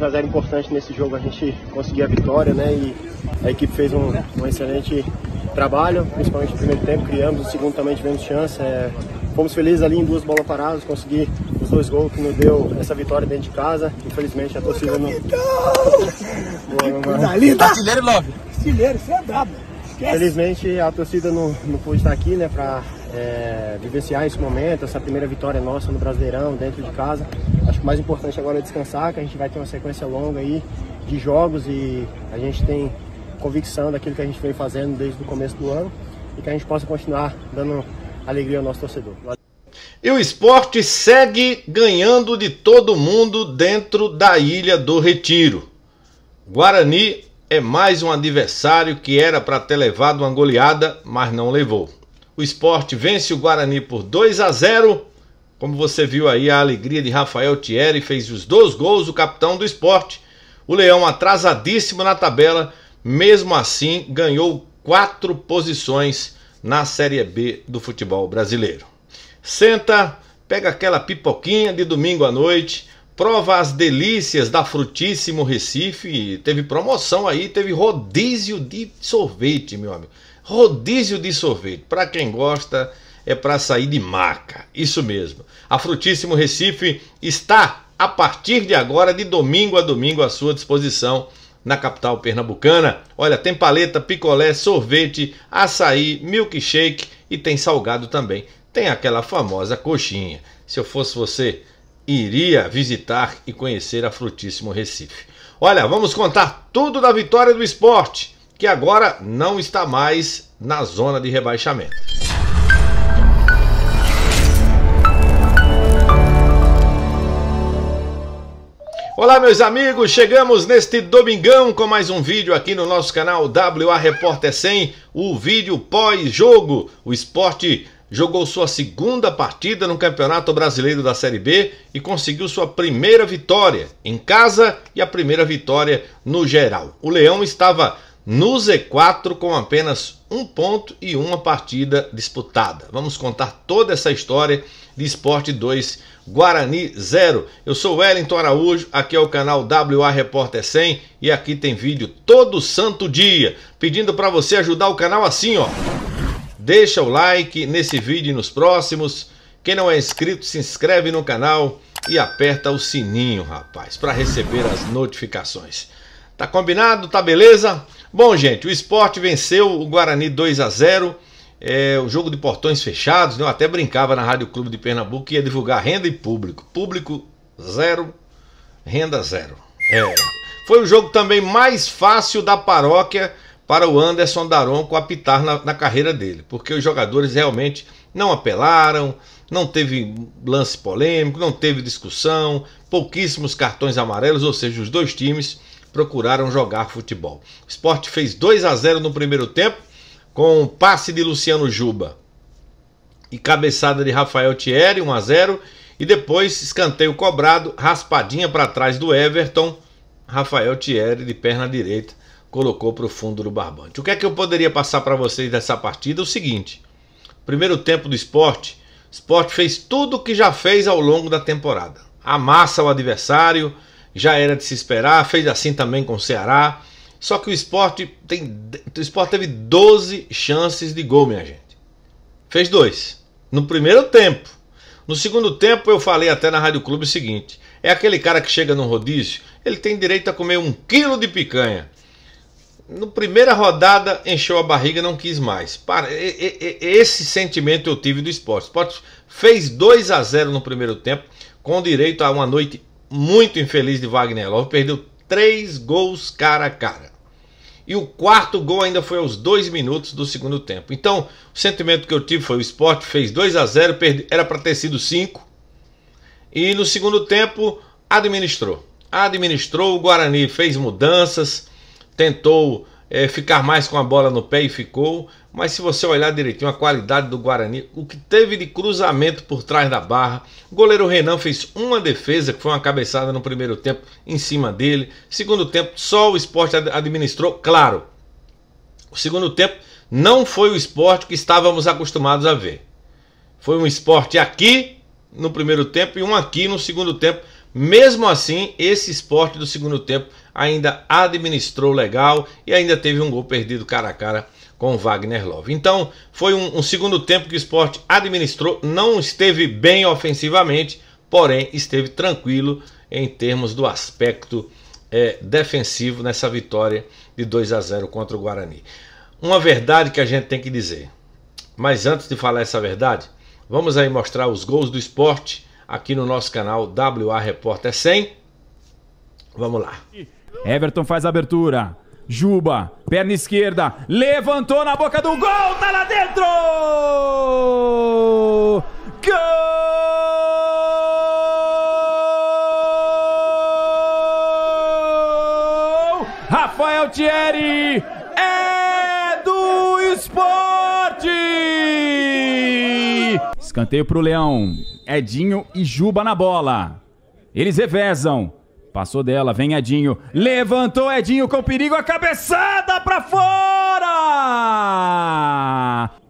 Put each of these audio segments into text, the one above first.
Mas era importante nesse jogo a gente conseguir a vitória, né? E a equipe fez um, um excelente trabalho, principalmente no primeiro tempo, criamos, no segundo também tivemos chance. É, fomos felizes ali em duas bolas paradas, consegui os dois gols que nos deu essa vitória dentro de casa. Infelizmente a torcida não. Boa, linda! Tá artilheiro, Love! Artilheiro, você é brabo! Infelizmente a torcida não, não pôde estar aqui, né, pra é, vivenciar esse momento, essa primeira vitória nossa no Brasileirão, dentro de casa. Acho que o mais importante agora é descansar, que a gente vai ter uma sequência longa aí de jogos e a gente tem convicção daquilo que a gente vem fazendo desde o começo do ano e que a gente possa continuar dando alegria ao nosso torcedor. E o esporte segue ganhando de todo mundo dentro da Ilha do Retiro. Guarani é mais um adversário que era para ter levado uma goleada, mas não levou. O esporte vence o Guarani por 2 a 0. Como você viu aí, a alegria de Rafael Thierry fez os dois gols, o capitão do esporte. O Leão atrasadíssimo na tabela, mesmo assim ganhou quatro posições na Série B do futebol brasileiro. Senta, pega aquela pipoquinha de domingo à noite, prova as delícias da Frutíssimo Recife. Teve promoção aí, teve rodízio de sorvete, meu amigo. Rodízio de sorvete. Para quem gosta, é para sair de maca. Isso mesmo. A Frutíssimo Recife está a partir de agora, de domingo a domingo, à sua disposição na capital pernambucana. Olha, tem paleta, picolé, sorvete, açaí, milkshake e tem salgado também. Tem aquela famosa coxinha. Se eu fosse você, iria visitar e conhecer a Frutíssimo Recife. Olha, vamos contar tudo da vitória do esporte que agora não está mais na zona de rebaixamento. Olá, meus amigos, chegamos neste domingão com mais um vídeo aqui no nosso canal WA Repórter 100, o vídeo pós-jogo. O esporte jogou sua segunda partida no Campeonato Brasileiro da Série B e conseguiu sua primeira vitória em casa e a primeira vitória no geral. O Leão estava no Z4 com apenas um ponto e uma partida disputada. Vamos contar toda essa história de Esporte 2 Guarani 0. Eu sou Wellington Araújo, aqui é o canal WA Repórter 100 e aqui tem vídeo todo santo dia, pedindo para você ajudar o canal assim, ó. Deixa o like nesse vídeo e nos próximos. Quem não é inscrito, se inscreve no canal e aperta o sininho, rapaz, para receber as notificações. Tá combinado? Tá beleza? Bom, gente, o esporte venceu o Guarani 2 a 0 é, o jogo de portões fechados, né? eu até brincava na Rádio Clube de Pernambuco que ia divulgar renda e público. Público zero, renda zero. É. Foi o jogo também mais fácil da paróquia para o Anderson Daronco apitar na, na carreira dele, porque os jogadores realmente não apelaram, não teve lance polêmico, não teve discussão, pouquíssimos cartões amarelos, ou seja, os dois times procuraram jogar futebol. O esporte fez 2 a 0 no primeiro tempo, com o passe de Luciano Juba e cabeçada de Rafael Thierry, 1 a 0 e depois escanteio cobrado, raspadinha para trás do Everton, Rafael Thierry de perna direita colocou para o fundo do barbante. O que é que eu poderia passar para vocês dessa partida? O seguinte: primeiro tempo do esporte, o esporte fez tudo o que já fez ao longo da temporada. Amassa o adversário, já era de se esperar, fez assim também com o Ceará. Só que o esporte, tem, o esporte teve 12 chances de gol, minha gente. Fez dois. No primeiro tempo. No segundo tempo, eu falei até na Rádio Clube o seguinte: é aquele cara que chega no rodízio, ele tem direito a comer um quilo de picanha. Na primeira rodada, encheu a barriga não quis mais. Para, esse sentimento eu tive do esporte. O esporte fez 2 a 0 no primeiro tempo, com direito a uma noite muito infeliz de Wagner Love, perdeu três gols cara a cara. E o quarto gol ainda foi aos dois minutos do segundo tempo. Então, o sentimento que eu tive foi: o esporte fez 2 a 0 perde, era para ter sido 5. E no segundo tempo, administrou. Administrou, o Guarani fez mudanças, tentou é, ficar mais com a bola no pé e ficou. Mas se você olhar direitinho a qualidade do Guarani, o que teve de cruzamento por trás da barra, o goleiro Renan fez uma defesa, que foi uma cabeçada no primeiro tempo em cima dele. Segundo tempo, só o esporte administrou, claro. O segundo tempo não foi o esporte que estávamos acostumados a ver. Foi um esporte aqui no primeiro tempo e um aqui no segundo tempo. Mesmo assim, esse esporte do segundo tempo ainda administrou legal e ainda teve um gol perdido cara a cara com Wagner Love. Então, foi um, um segundo tempo que o esporte administrou, não esteve bem ofensivamente, porém esteve tranquilo em termos do aspecto é, defensivo nessa vitória de 2 a 0 contra o Guarani. Uma verdade que a gente tem que dizer. Mas antes de falar essa verdade, vamos aí mostrar os gols do esporte aqui no nosso canal WA Repórter 100. Vamos lá. Everton faz a abertura. Juba, perna esquerda, levantou na boca do gol, tá lá dentro! Gol! Rafael Thierry é do esporte! Escanteio pro Leão, Edinho e Juba na bola. Eles revezam. Passou dela, vem Edinho. Levantou Edinho com perigo, a cabeçada pra fora!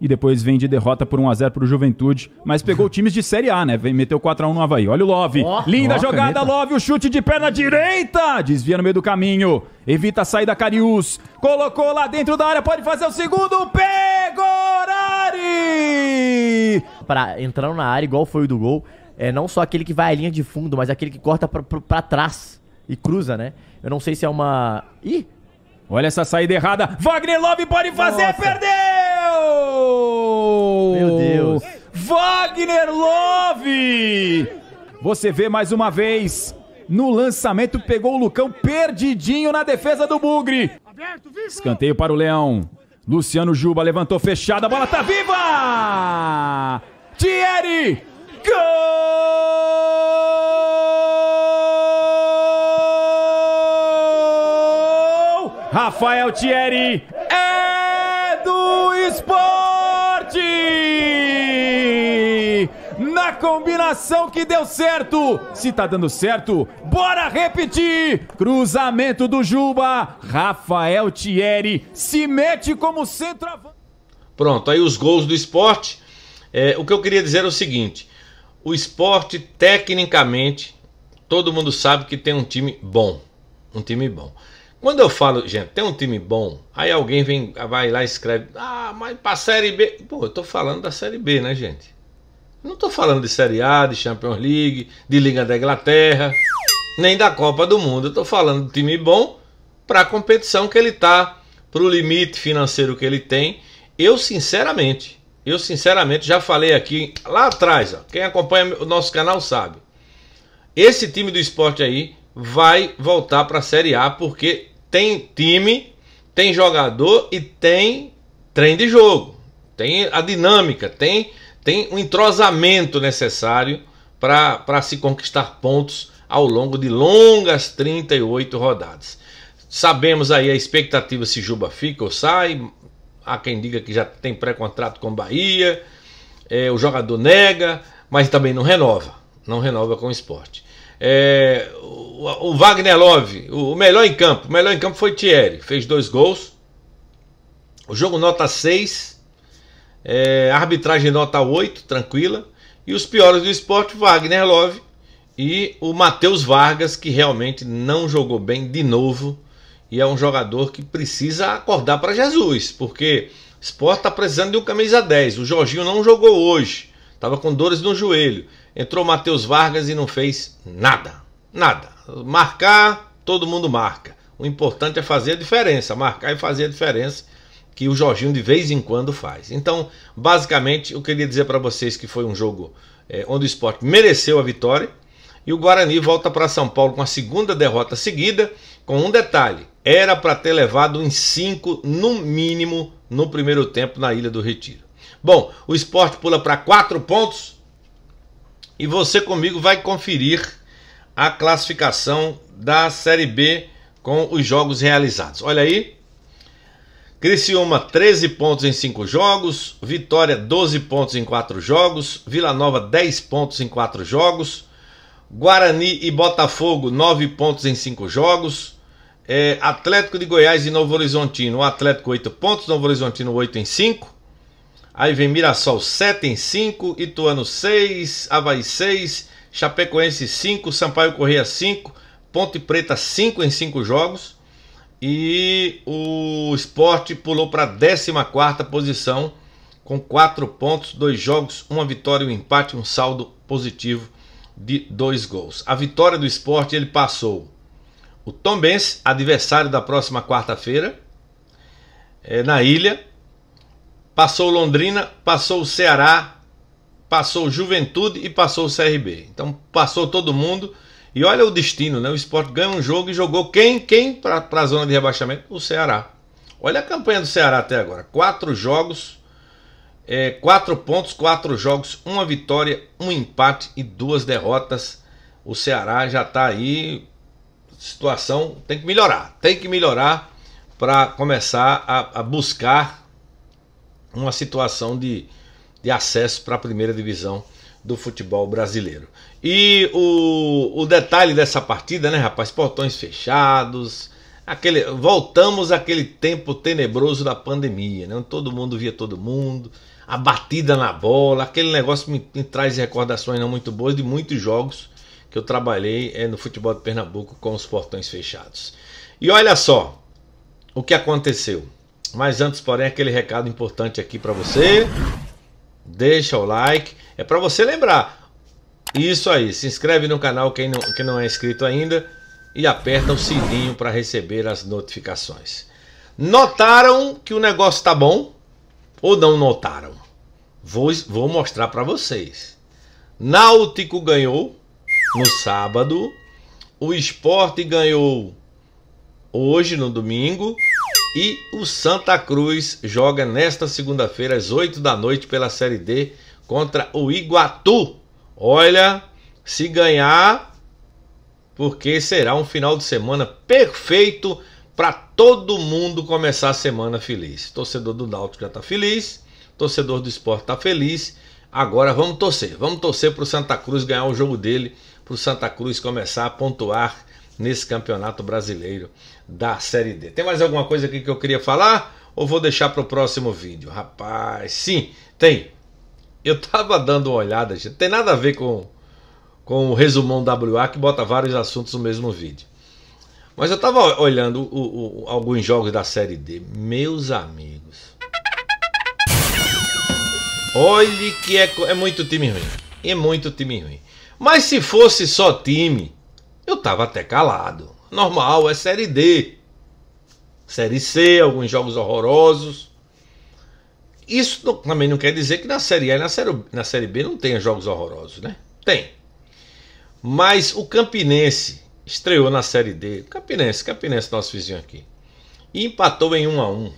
E depois vem de derrota por 1x0 pro Juventude, mas pegou times de Série A, né? Vem meteu 4x1 no Havaí. Olha o Love. Oh, Linda oh, jogada, caneta. Love, o chute de perna direita. Desvia no meio do caminho. Evita a saída Carius. Colocou lá dentro da área, pode fazer o segundo. Pegorari! Pra entrar na área, igual foi o do gol é não só aquele que vai à linha de fundo, mas aquele que corta para trás e cruza, né? Eu não sei se é uma. Ih! Olha essa saída errada. Wagner Love pode fazer, Nossa. perdeu! Meu Deus! Wagner Love! Você vê mais uma vez. No lançamento pegou o Lucão perdidinho na defesa do Bugre. Escanteio para o Leão. Luciano Juba levantou fechada, a bola tá viva! Thierry Gol! Rafael Thierry é do esporte! Na combinação que deu certo! Se tá dando certo, bora repetir! Cruzamento do Juba, Rafael Thierry se mete como centroavante. Pronto, aí os gols do esporte. É, o que eu queria dizer é o seguinte: o esporte, tecnicamente, todo mundo sabe que tem um time bom. Um time bom. Quando eu falo, gente, tem um time bom, aí alguém vem, vai lá e escreve, ah, mas pra Série B. Pô, eu tô falando da Série B, né, gente? Não tô falando de Série A, de Champions League, de Liga da Inglaterra, nem da Copa do Mundo. Eu tô falando do time bom pra competição que ele tá, pro limite financeiro que ele tem. Eu, sinceramente, eu sinceramente já falei aqui lá atrás, ó, quem acompanha o nosso canal sabe. Esse time do esporte aí vai voltar para a Série A porque tem time, tem jogador e tem trem de jogo, tem a dinâmica, tem tem um entrosamento necessário para se conquistar pontos ao longo de longas 38 rodadas. Sabemos aí a expectativa se Juba fica ou sai, há quem diga que já tem pré-contrato com Bahia, é, o jogador nega, mas também não renova, não renova com o esporte. É, o, o, Wagner Love, o melhor em campo, o melhor em campo foi Thierry, fez dois gols. O jogo nota 6, é, arbitragem nota 8, tranquila. E os piores do esporte, Wagner Love e o Matheus Vargas, que realmente não jogou bem de novo e é um jogador que precisa acordar para Jesus, porque o Sport está precisando de um camisa 10. O Jorginho não jogou hoje, estava com dores no joelho. Entrou Matheus Vargas e não fez nada, nada. Marcar, todo mundo marca. O importante é fazer a diferença, marcar e fazer a diferença que o Jorginho de vez em quando faz. Então, basicamente, eu queria dizer para vocês que foi um jogo é, onde o Sport mereceu a vitória e o Guarani volta para São Paulo com a segunda derrota seguida, com um detalhe: era para ter levado em 5 no mínimo no primeiro tempo na Ilha do Retiro. Bom, o esporte pula para 4 pontos e você comigo vai conferir a classificação da Série B com os jogos realizados. Olha aí. Criciúma 13 pontos em 5 jogos, Vitória 12 pontos em 4 jogos, Vila Nova 10 pontos em 4 jogos, Guarani e Botafogo 9 pontos em 5 jogos, é, Atlético de Goiás e Novo Horizontino. O Atlético 8 pontos, Novo Horizontino 8 em 5. Aí vem Mirassol 7 em 5, Ituano 6, Havaí 6, Chapecoense 5, Sampaio Correia 5, Ponte Preta 5 em 5 jogos. E o esporte pulou para a 14 posição com 4 pontos, 2 jogos, 1 vitória e um empate, um saldo positivo de 2 gols. A vitória do esporte ele passou o Tom Benz, adversário da próxima quarta-feira, é, na ilha. Passou Londrina, passou o Ceará, passou Juventude e passou o CRB. Então passou todo mundo. E olha o destino, né? O esporte ganha um jogo e jogou quem? Quem para a zona de rebaixamento? O Ceará. Olha a campanha do Ceará até agora: quatro jogos, é, quatro pontos, quatro jogos, uma vitória, um empate e duas derrotas. O Ceará já está aí situação tem que melhorar. Tem que melhorar para começar a, a, buscar uma situação de, de acesso para a primeira divisão do futebol brasileiro. E o, o detalhe dessa partida, né, rapaz? Portões fechados. Aquele, voltamos àquele tempo tenebroso da pandemia, né? Todo mundo via todo mundo, a batida na bola, aquele negócio me, me traz recordações não muito boas de muitos jogos que eu trabalhei é no futebol de Pernambuco com os portões fechados. E olha só o que aconteceu. Mas antes, porém, aquele recado importante aqui para você. Deixa o like. É para você lembrar. Isso aí. Se inscreve no canal quem não, quem não é inscrito ainda. E aperta o sininho para receber as notificações. Notaram que o negócio tá bom? Ou não notaram? Vou, vou mostrar para vocês. Náutico ganhou no sábado. O esporte ganhou hoje, no domingo. E o Santa Cruz joga nesta segunda-feira, às 8 da noite, pela Série D, contra o Iguatu. Olha, se ganhar, porque será um final de semana perfeito para todo mundo começar a semana feliz. Torcedor do Náutico já está feliz, torcedor do esporte está feliz. Agora vamos torcer, vamos torcer para o Santa Cruz ganhar o jogo dele para o Santa Cruz começar a pontuar nesse campeonato brasileiro da Série D. Tem mais alguma coisa aqui que eu queria falar? Ou vou deixar para o próximo vídeo? Rapaz, sim, tem. Eu estava dando uma olhada, gente. Tem nada a ver com, com o resumão WA que bota vários assuntos no mesmo vídeo. Mas eu estava olhando o, o, alguns jogos da Série D. Meus amigos. Olhe que é, é muito time ruim. É muito time ruim. Mas se fosse só time, eu tava até calado. Normal, é Série D. Série C, alguns jogos horrorosos. Isso não, também não quer dizer que na Série A e na série, na série B não tenha jogos horrorosos, né? Tem. Mas o Campinense estreou na Série D. Campinense, Campinense, nosso vizinho aqui. E empatou em 1 a 1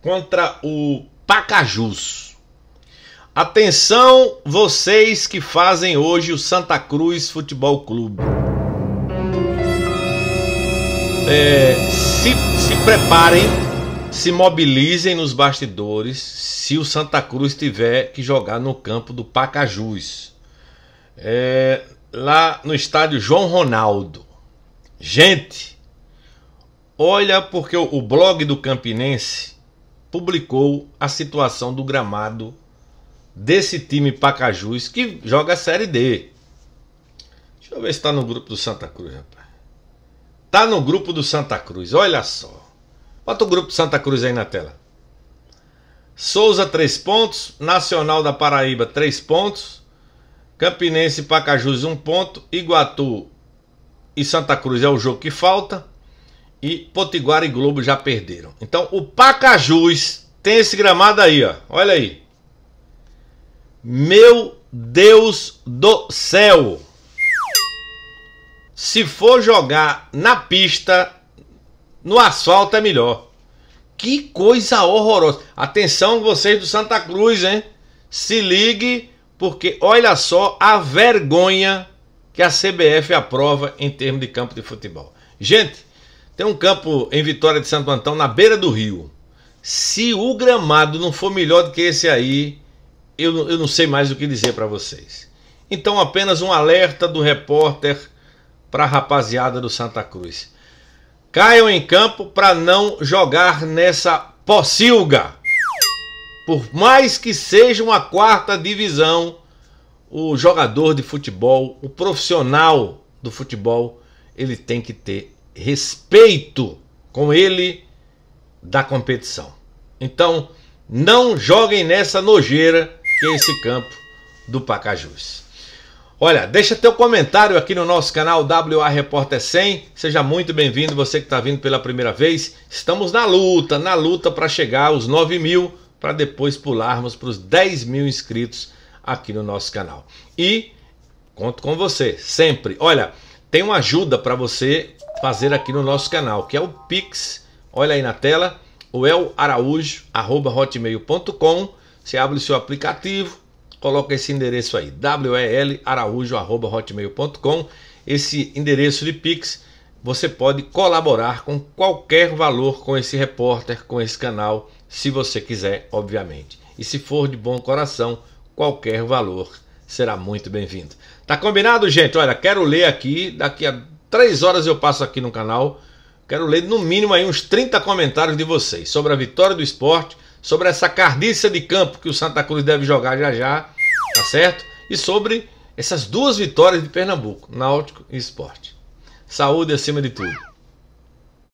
contra o Pacajus. Atenção vocês que fazem hoje o Santa Cruz Futebol Clube. É, se, se preparem, se mobilizem nos bastidores se o Santa Cruz tiver que jogar no campo do Pacajus. É, lá no estádio João Ronaldo. Gente, olha porque o blog do Campinense publicou a situação do gramado desse time Pacajus que joga a Série D. Deixa eu ver se tá no grupo do Santa Cruz, rapaz. Tá no grupo do Santa Cruz, olha só. Bota o grupo Santa Cruz aí na tela. Souza, 3 pontos. Nacional da Paraíba, 3 pontos. Campinense e Pacajus, 1 um ponto. Iguatu e Santa Cruz é o jogo que falta. E Potiguara e Globo já perderam. Então o Pacajus tem esse gramado aí, ó. Olha aí. Meu Deus do céu! Se for jogar na pista, no asfalto é melhor. Que coisa horrorosa. Atenção vocês do Santa Cruz, hein? Se ligue, porque olha só a vergonha que a CBF aprova em termos de campo de futebol. Gente, tem um campo em Vitória de Santo Antão, na beira do rio. Se o gramado não for melhor do que esse aí, eu, eu não sei mais o que dizer para vocês. Então, apenas um alerta do repórter para a rapaziada do Santa Cruz. Caiam em campo para não jogar nessa pocilga. Por mais que seja uma quarta divisão, o jogador de futebol, o profissional do futebol, ele tem que ter respeito com ele da competição. Então, não joguem nessa nojeira que é esse campo do Pacajus. Olha, deixa teu comentário aqui no nosso canal WA Repórter 100. Seja muito bem-vindo, você que está vindo pela primeira vez. Estamos na luta, na luta para chegar aos 9 mil, para depois pularmos para os 10 mil inscritos aqui no nosso canal. E conto com você, sempre. Olha, tem uma ajuda para você fazer aqui no nosso canal, que é o Pix. Olha aí na tela, o elaraújo.com você abre o seu aplicativo, coloca esse endereço aí, welaraújo.hotmail.com. Esse endereço de Pix, você pode colaborar com qualquer valor com esse repórter, com esse canal, se você quiser, obviamente. E se for de bom coração, qualquer valor será muito bem-vindo. Tá combinado, gente? Olha, quero ler aqui, daqui a três horas eu passo aqui no canal. Quero ler no mínimo aí uns 30 comentários de vocês sobre a vitória do esporte, sobre essa carniça de campo que o Santa Cruz deve jogar já já, tá certo? E sobre essas duas vitórias de Pernambuco, Náutico e Esporte. Saúde acima de tudo.